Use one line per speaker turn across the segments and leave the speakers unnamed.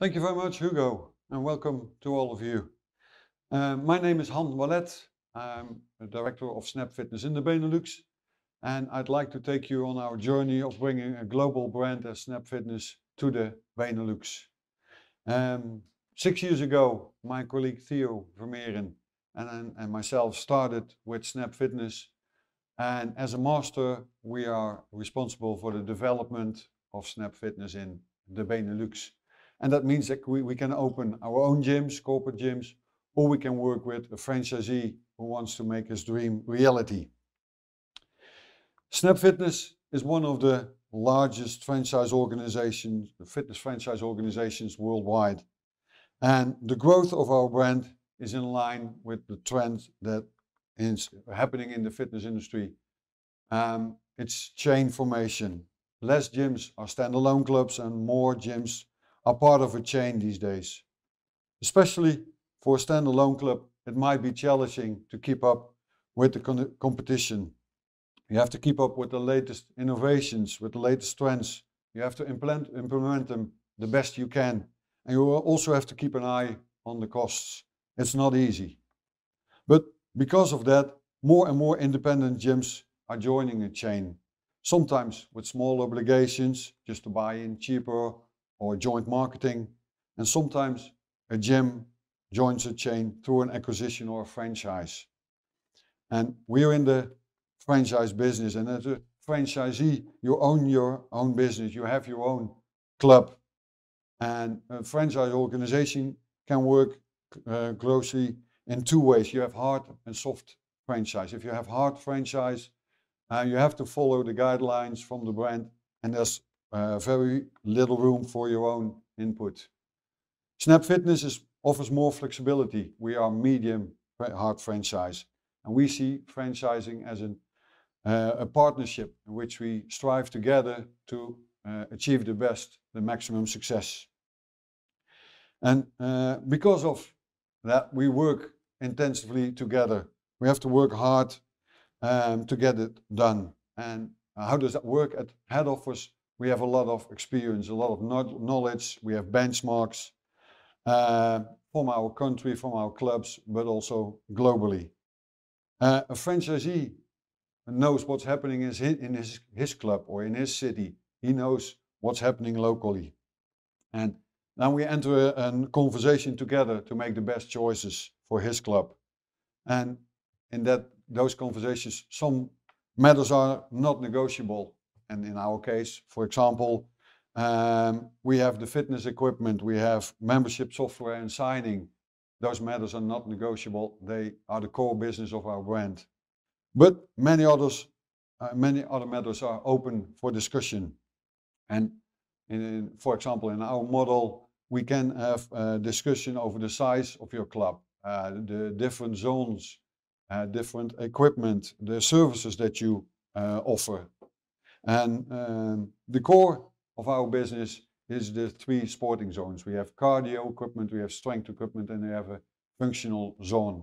Thank you very much, Hugo, and welcome to all of you. Uh, my name is Han Wallet. I'm the director of Snap Fitness in the Benelux, and I'd like to take you on our journey of bringing a global brand as Snap Fitness to the Benelux. Um, six years ago, my colleague Theo Vermeeren and, and myself started with Snap Fitness. And as a master, we are responsible for the development of Snap Fitness in the Benelux. And that means that we, we can open our own gyms, corporate gyms, or we can work with a franchisee who wants to make his dream reality. Snap Fitness is one of the largest franchise organizations, fitness franchise organizations worldwide. And the growth of our brand is in line with the trend that is happening in the fitness industry. Um, it's chain formation. Less gyms are standalone clubs and more gyms are part of a chain these days. Especially for a standalone club, it might be challenging to keep up with the competition. You have to keep up with the latest innovations, with the latest trends. You have to implement, implement them the best you can. And you also have to keep an eye on the costs. It's not easy. But because of that, more and more independent gyms are joining a chain, sometimes with small obligations just to buy in cheaper or joint marketing. And sometimes a gym joins a chain through an acquisition or a franchise. And we're in the franchise business. And as a franchisee, you own your own business, you have your own club. And a franchise organization can work uh, closely in two ways you have hard and soft franchise. If you have hard franchise, uh, you have to follow the guidelines from the brand, and there's uh, very little room for your own input. Snap Fitness is, offers more flexibility. We are medium hard franchise and we see franchising as an, uh, a partnership in which we strive together to uh, achieve the best, the maximum success. And uh, because of that, we work intensively together. We have to work hard um, to get it done. And how does that work at head office we have a lot of experience, a lot of knowledge. We have benchmarks uh, from our country, from our clubs, but also globally. Uh, a franchisee knows what's happening in, his, club or in his city. He knows what's happening locally. And then we enter a, a conversation together to make the best choices for his club. And in that those conversations, some matters are not negotiable. And in our case, for example, um, we have the fitness equipment, we have membership software and signing. Those matters are not negotiable. They are the core business of our brand. But many others, uh, many other matters are open for discussion. And in, in, for example, in our model, we can have a discussion over the size of your club, uh, the different zones, uh, different equipment, the services that you uh, offer, and um, the core of our business is the three sporting zones. We have cardio equipment, we have strength equipment, and we have a functional zone.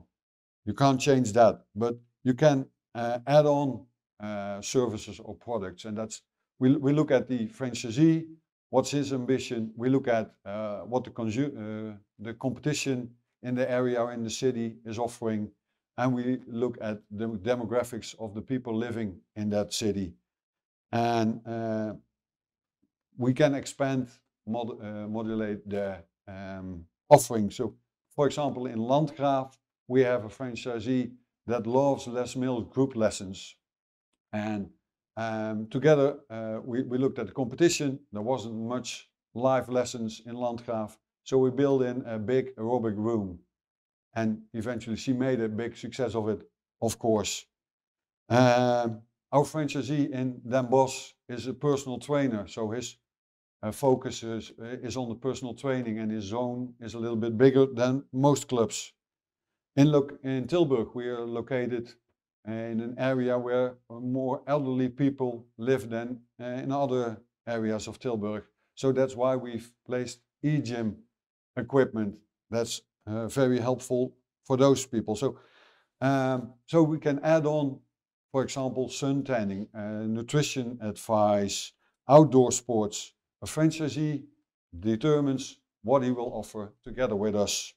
You can't change that, but you can uh, add on uh, services or products. And that's, we, we look at the franchisee, what's his ambition. We look at uh, what the, the competition in the area or in the city is offering. And we look at the demographics of the people living in that city. And uh, we can expand, mod uh, modulate the um, offering. So, for example, in Landgraaf, we have a franchisee that loves Les Mills group lessons. And um, together uh, we, we looked at the competition. There wasn't much live lessons in Landgraaf. So we built in a big aerobic room. And eventually she made a big success of it, of course. Um, our franchisee in Den Bosch is a personal trainer, so his uh, focus is, uh, is on the personal training and his zone is a little bit bigger than most clubs. In, in Tilburg, we are located in an area where more elderly people live than uh, in other areas of Tilburg. So that's why we've placed e-gym equipment. That's uh, very helpful for those people. So, um, so we can add on for example, sun tanning, uh, nutrition advice, outdoor sports. A franchisee determines what he will offer together with us.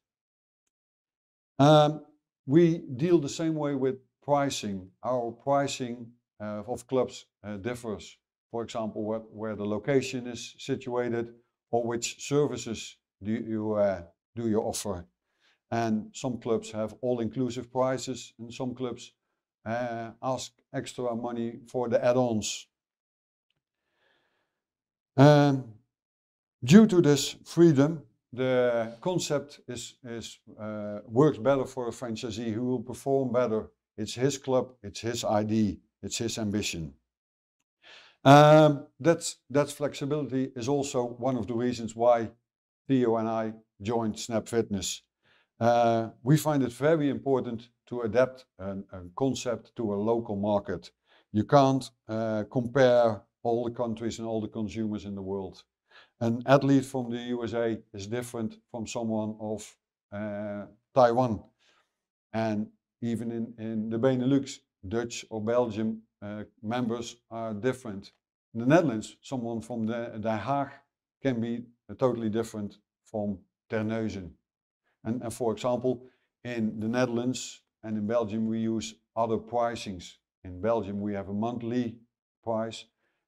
Um, we deal the same way with pricing. Our pricing uh, of clubs uh, differs. For example, where, where the location is situated or which services do you, uh, do you offer. And some clubs have all-inclusive prices and some clubs uh, ask extra money for the add-ons. Um, due to this freedom, the concept is, is uh, works better for a franchisee who will perform better. It's his club, it's his ID, it's his ambition. Um, that's, that flexibility is also one of the reasons why Theo and I joined Snap Fitness. Uh, we find it very important to adapt a concept to a local market. You can't uh, compare all the countries and all the consumers in the world. An athlete from the USA is different from someone of uh, Taiwan. And even in, in the Benelux, Dutch or Belgium uh, members are different. In the Netherlands, someone from the, the Haag can be uh, totally different from Terneuzen. And, and for example, in the Netherlands, and in Belgium we use other pricings. In Belgium we have a monthly price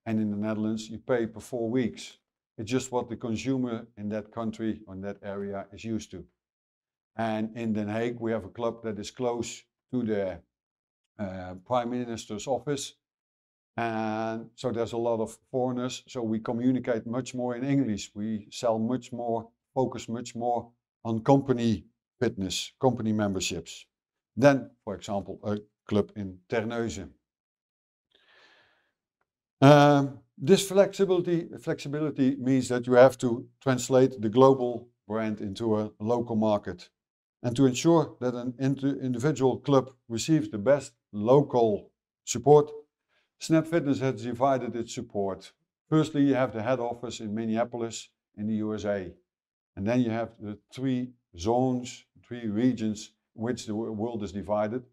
and in the Netherlands you pay per four weeks. It's just what the consumer in that country or in that area is used to. And in Den Haag we have a club that is close to the uh, Prime Minister's office and so there's a lot of foreigners so we communicate much more in english we sell much more focus much more on company fitness company memberships than, for example, a club in Terneuzen. Um, this flexibility, flexibility means that you have to translate the global brand into a local market. And to ensure that an individual club receives the best local support, Snap Fitness has divided its support. Firstly, you have the head office in Minneapolis in the USA. And then you have the three zones, three regions which the world is divided.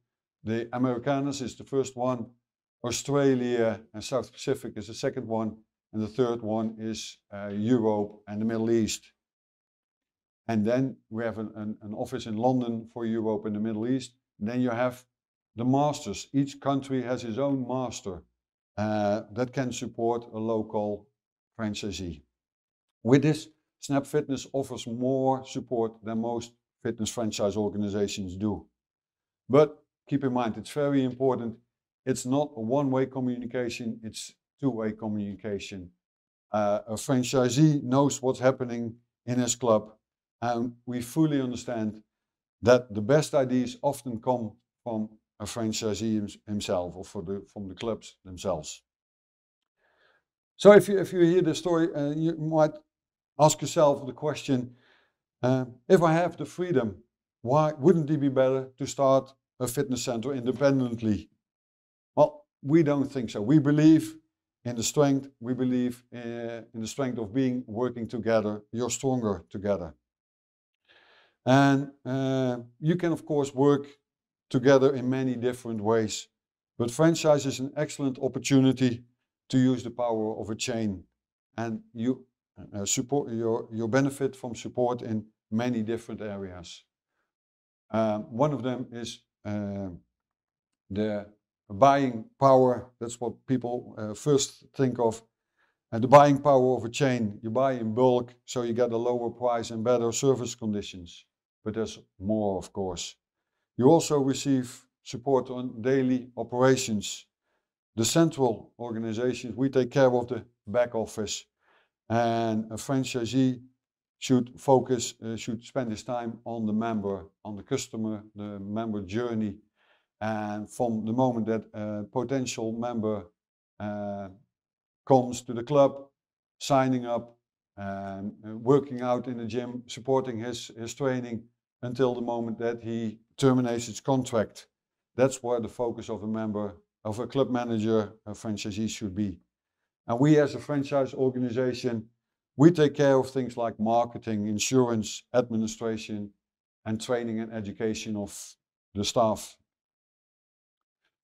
The Americanas is the first one, Australia and South Pacific is the second one, and the third one is uh, Europe and the Middle East. And then we have an, an, an office in London for Europe and the Middle East. And then you have the masters. Each country has its own master uh, that can support a local franchisee. With this, Snap Fitness offers more support than most fitness franchise organizations do. But keep in mind, it's very important. It's not a one way communication, it's two way communication. Uh, a franchisee knows what's happening in his club, and we fully understand that the best ideas often come from a franchisee himself or the, from the clubs themselves. So if you, if you hear this story, uh, you might ask yourself the question, um, if I have the freedom, why wouldn't it be better to start a fitness center independently? Well, we don't think so. We believe in the strength. We believe uh, in the strength of being working together. You're stronger together. And uh, you can, of course, work together in many different ways. But franchise is an excellent opportunity to use the power of a chain. And you uh, support you you benefit from support in many different areas. Um, one of them is uh, the buying power. That's what people uh, first think of. And uh, the buying power of a chain. You buy in bulk, so you get a lower price and better service conditions. But there's more, of course. You also receive support on daily operations. The central organizations, we take care of the back office and a franchisee should focus, uh, should spend his time on the member, on the customer, the member journey. And from the moment that a potential member uh, comes to the club, signing up, um, working out in the gym, supporting his, his training until the moment that he terminates his contract. That's where the focus of a member, of a club manager, a franchisee should be. And we, as a franchise organization, we take care of things like marketing, insurance, administration, and training and education of the staff.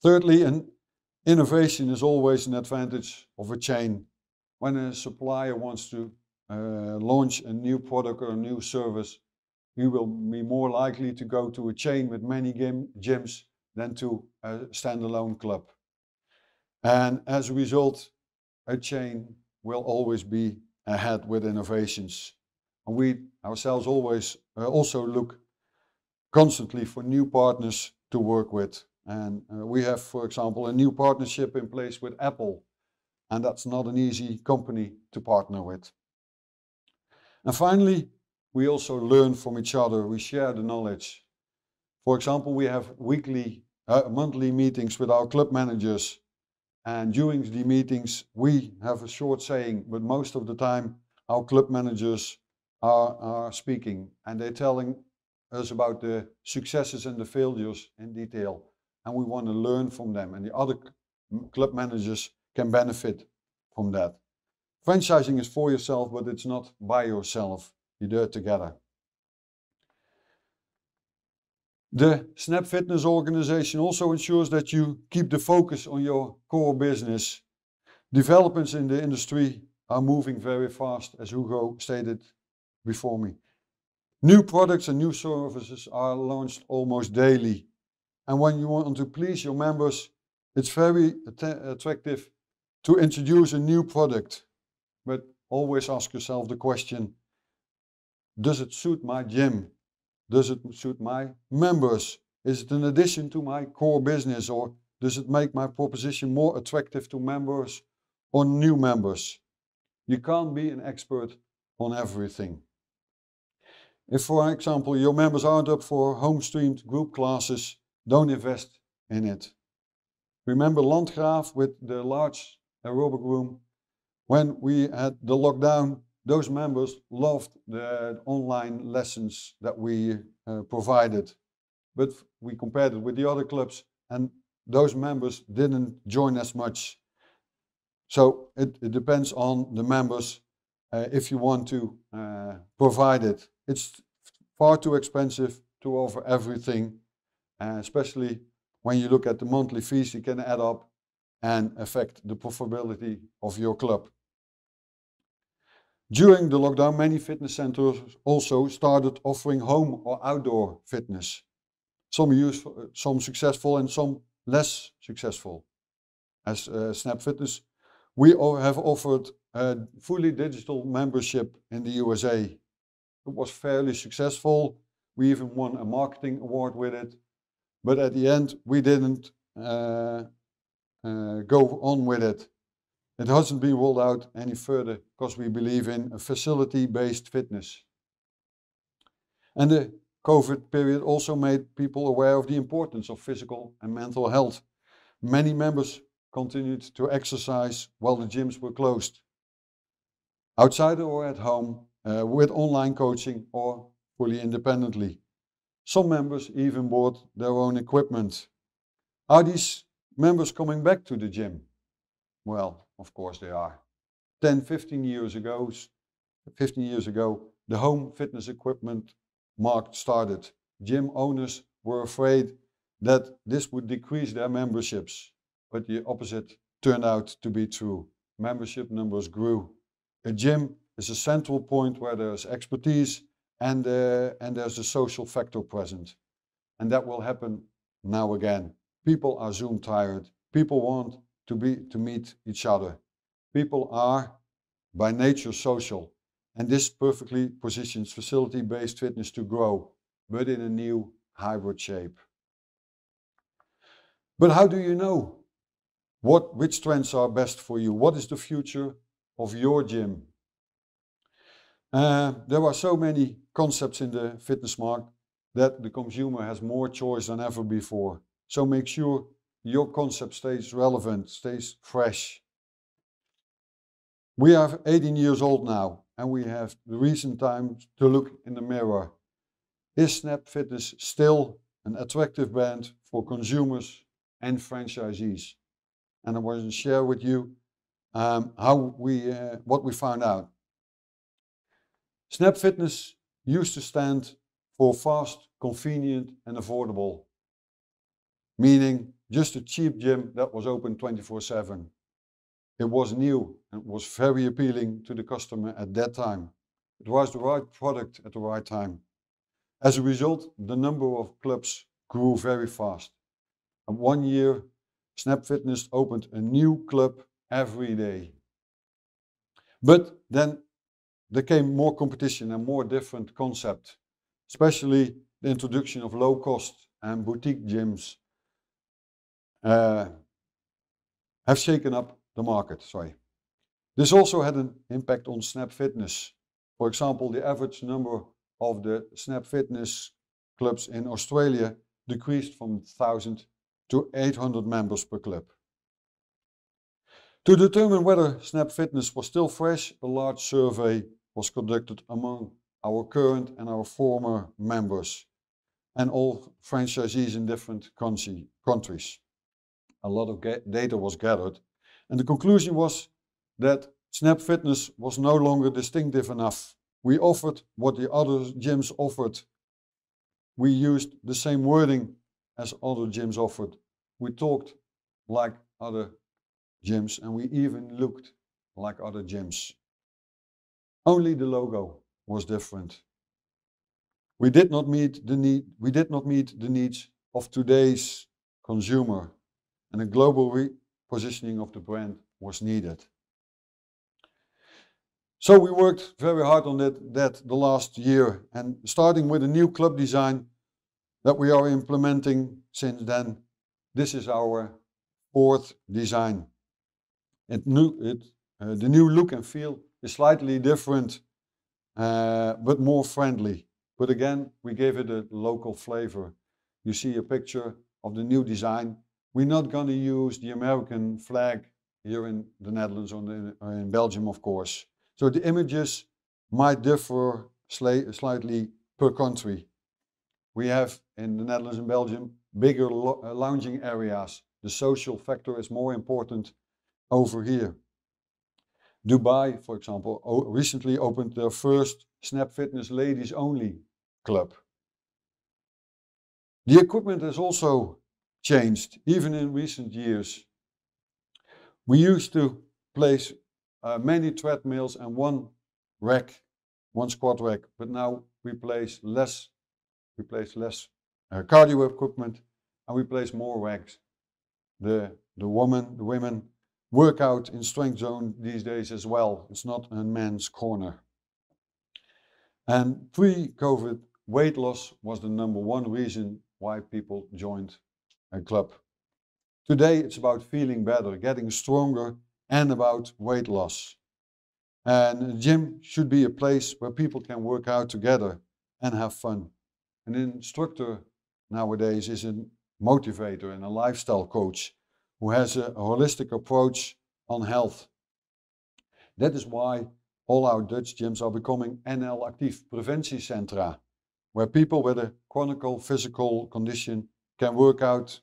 Thirdly, an innovation is always an advantage of a chain. When a supplier wants to uh, launch a new product or a new service, you will be more likely to go to a chain with many gyms than to a standalone club. And as a result, a Chain will always be ahead with innovations. And we ourselves always uh, also look constantly for new partners to work with. And uh, we have, for example, a new partnership in place with Apple. And that's not an easy company to partner with. And finally, we also learn from each other. We share the knowledge. For example, we have weekly, uh, monthly meetings with our club managers and during the meetings, we have a short saying, but most of the time, our club managers are, are speaking and they're telling us about the successes and the failures in detail. And we want to learn from them, and the other club managers can benefit from that. Franchising is for yourself, but it's not by yourself. You do it together. The Snap Fitness organization also ensures that you keep the focus on your core business. Developments in the industry are moving very fast, as Hugo stated before me. New products and new services are launched almost daily. And when you want to please your members, it's very att attractive to introduce a new product. But always ask yourself the question, does it suit my gym? Does it suit my members? Is it an addition to my core business or does it make my proposition more attractive to members or new members? You can't be an expert on everything. If, for example, your members aren't up for home streamed group classes, don't invest in it. Remember Landgraaf with the large aerobic room? When we had the lockdown, those members loved the online lessons that we uh, provided. But we compared it with the other clubs, and those members didn't join as much. So it, it depends on the members uh, if you want to uh, provide it. It's far too expensive to offer everything, uh, especially when you look at the monthly fees, It can add up and affect the profitability of your club. During the lockdown, many fitness centers also started offering home or outdoor fitness. Some useful, uh, some successful and some less successful. As uh, Snap Fitness, we have offered a fully digital membership in the USA. It was fairly successful. We even won a marketing award with it. But at the end, we didn't uh, uh, go on with it. It hasn't been rolled out any further because we believe in a facility-based fitness. And the COVID period also made people aware of the importance of physical and mental health. Many members continued to exercise while the gyms were closed, outside or at home, uh, with online coaching or fully independently. Some members even bought their own equipment. Are these members coming back to the gym? Well, of course they are. 10, 15 years ago, 15 years ago, the home fitness equipment market started. Gym owners were afraid that this would decrease their memberships, but the opposite turned out to be true. Membership numbers grew. A gym is a central point where there's expertise and, uh, and there's a social factor present. And that will happen now again. People are Zoom tired. People want to, be, to meet each other. People are by nature social, and this perfectly positions facility based fitness to grow, but in a new hybrid shape. But how do you know what, which trends are best for you? What is the future of your gym? Uh, there are so many concepts in the fitness market that the consumer has more choice than ever before. So make sure your concept stays relevant, stays fresh. We are 18 years old now and we have the recent time to look in the mirror. Is Snap Fitness still an attractive brand for consumers and franchisees? And I want to share with you um, how we, uh, what we found out. Snap Fitness used to stand for fast, convenient and affordable, meaning just a cheap gym that was open 24-7. It was new and was very appealing to the customer at that time. It was the right product at the right time. As a result, the number of clubs grew very fast. And one year, Snap Fitness opened a new club every day. But then there came more competition and more different concept, especially the introduction of low cost and boutique gyms uh, have shaken up the market. Sorry. This also had an impact on Snap Fitness. For example, the average number of the Snap Fitness clubs in Australia decreased from 1,000 to 800 members per club. To determine whether Snap Fitness was still fresh, a large survey was conducted among our current and our former members and all franchisees in different country, countries a lot of data was gathered. And the conclusion was that Snap Fitness was no longer distinctive enough. We offered what the other gyms offered. We used the same wording as other gyms offered. We talked like other gyms and we even looked like other gyms. Only the logo was different. We did not meet the need we did not meet the needs of today's consumer and a global repositioning of the brand was needed. So we worked very hard on that, that the last year and starting with a new club design that we are implementing since then. This is our fourth design. It new, it, uh, the new look and feel is slightly different, uh, but more friendly. But again, we gave it a local flavor. You see a picture of the new design we're not going to use the American flag here in the Netherlands or in, Belgium, of course. So the images might differ slightly per country. We have in the Netherlands and Belgium bigger uh, lounging areas. The social factor is more important over here. Dubai, for example, recently opened their first Snap Fitness ladies only club. The equipment is also changed, even in recent years. We used to place uh, many treadmills and one rack, one squat rack, but now we place less, we place less uh, cardio equipment and we place more racks. The, the woman, the women work out in strength zone these days as well. It's not a man's corner. And pre-COVID weight loss was the number one reason why people joined club. Today it's about feeling better, getting stronger, and about weight loss. And a gym should be a place where people can work out together and have fun. An instructor nowadays is a motivator and a lifestyle coach who has a holistic approach on health. That is why all our Dutch gyms are becoming NL Actief preventiecentra, where people with a chronic physical condition can work out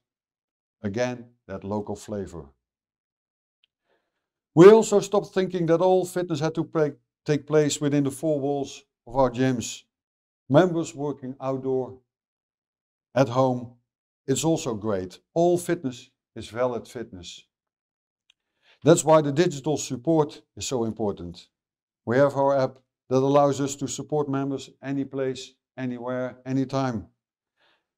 Again, that local flavor. We also stopped thinking that all fitness had to take place within the four walls of our gyms. Members working outdoor, at home, it's also great. All fitness is valid fitness. That's why the digital support is so important. We have our app that allows us to support members any place, anywhere, anytime.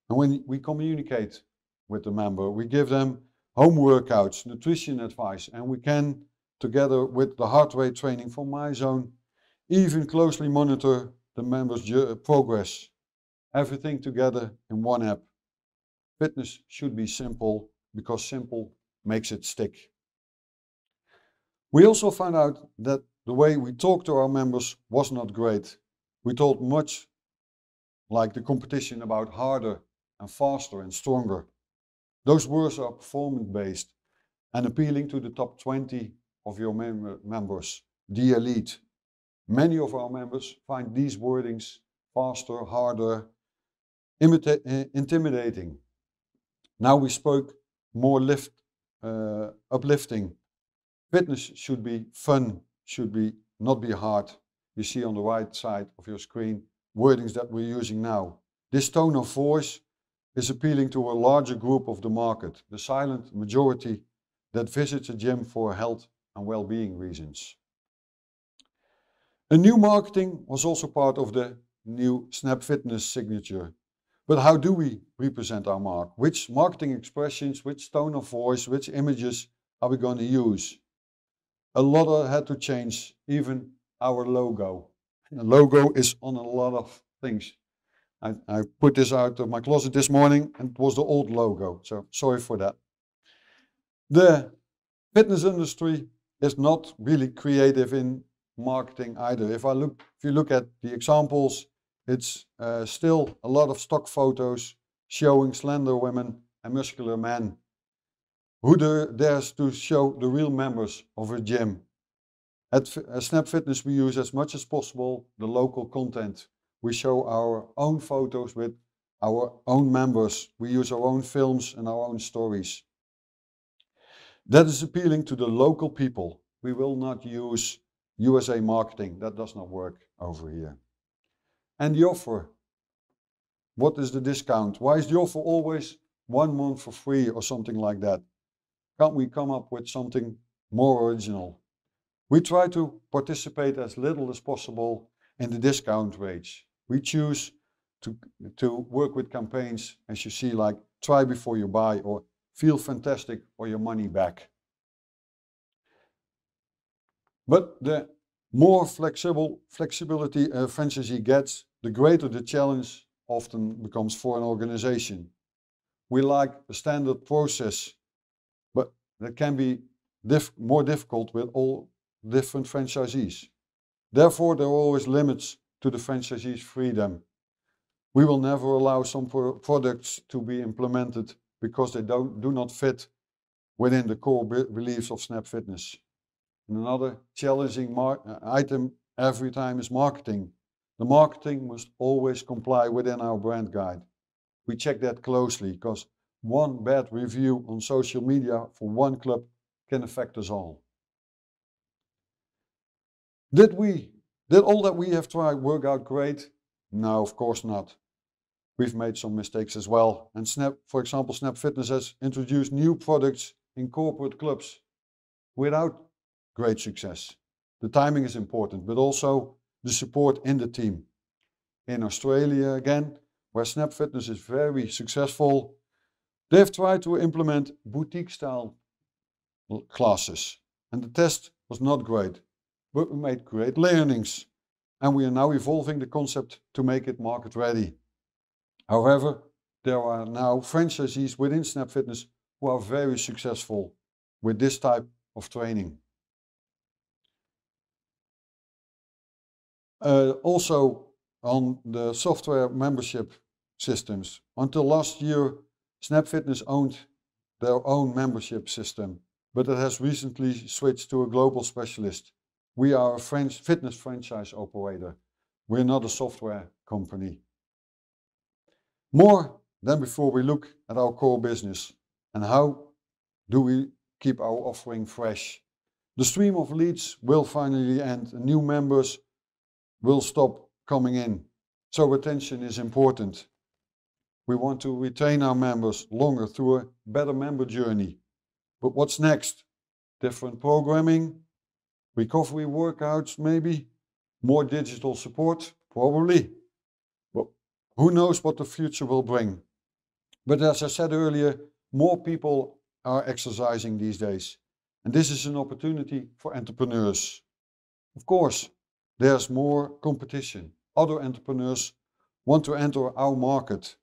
And when we communicate with the member. We give them home workouts, nutrition advice, and we can, together with the heart rate training from MyZone, even closely monitor the members' uh, progress. Everything together in one app. Fitness should be simple because simple makes it stick. We also found out that the way we talked to our members was not great. We talked much like the competition about harder and faster and stronger. Those words are performance-based and appealing to the top 20 of your mem members, the elite. Many of our members find these wordings faster, harder, uh, intimidating. Now we spoke more lift, uh, uplifting. Fitness should be fun, should be not be hard. You see on the right side of your screen wordings that we're using now. This tone of voice is appealing to a larger group of the market, the silent majority that visits a gym for health and well-being reasons. A new marketing was also part of the new Snap Fitness signature. But how do we represent our mark? Which marketing expressions, which tone of voice, which images are we going to use? A lot had to change, even our logo. And the logo is on a lot of things. I, I put this out of my closet this morning and it was the old logo, so sorry for that. The fitness industry is not really creative in marketing either. If I look, if you look at the examples, it's uh, still a lot of stock photos showing slender women and muscular men. Who dares to show the real members of a gym? At Snap Fitness, we use as much as possible the local content. We show our own photos with our own members. We use our own films and our own stories. That is appealing to the local people. We will not use USA marketing. That does not work over here. And the offer. What is the discount? Why is the offer always one month for free or something like that? Can't we come up with something more original? We try to participate as little as possible in the discount rates. We choose to, to work with campaigns, as you see, like try before you buy or feel fantastic or your money back. But the more flexible flexibility a uh, franchisee gets, the greater the challenge often becomes for an organization. We like a standard process, but that can be diff more difficult with all different franchisees. Therefore, there are always limits to the franchisee's freedom. We will never allow some pro products to be implemented because they don't, do not fit within the core be beliefs of Snap Fitness. And another challenging uh, item every time is marketing. The marketing must always comply within our brand guide. We check that closely because one bad review on social media for one club can affect us all. Did we did all that we have tried work out great? No, of course not. We've made some mistakes as well. And Snap, for example, Snap Fitness has introduced new products in corporate clubs without great success. The timing is important, but also the support in the team. In Australia, again, where Snap Fitness is very successful, they've tried to implement boutique style classes, and the test was not great but we made great learnings, and we are now evolving the concept to make it market ready. However, there are now franchisees within Snap Fitness who are very successful with this type of training. Uh, also on the software membership systems. Until last year, Snap Fitness owned their own membership system, but it has recently switched to a global specialist. We are a French fitness franchise operator. We're not a software company. More than before, we look at our core business and how do we keep our offering fresh. The stream of leads will finally end new members will stop coming in. So retention is important. We want to retain our members longer through a better member journey. But what's next? Different programming, recovery workouts maybe, more digital support, probably. But who knows what the future will bring. But as I said earlier, more people are exercising these days. And this is an opportunity for entrepreneurs. Of course, there's more competition. Other entrepreneurs want to enter our market,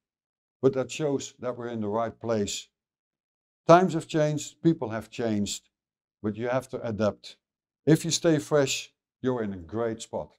but that shows that we're in the right place. Times have changed, people have changed, but you have to adapt. If you stay fresh, you're in a great spot.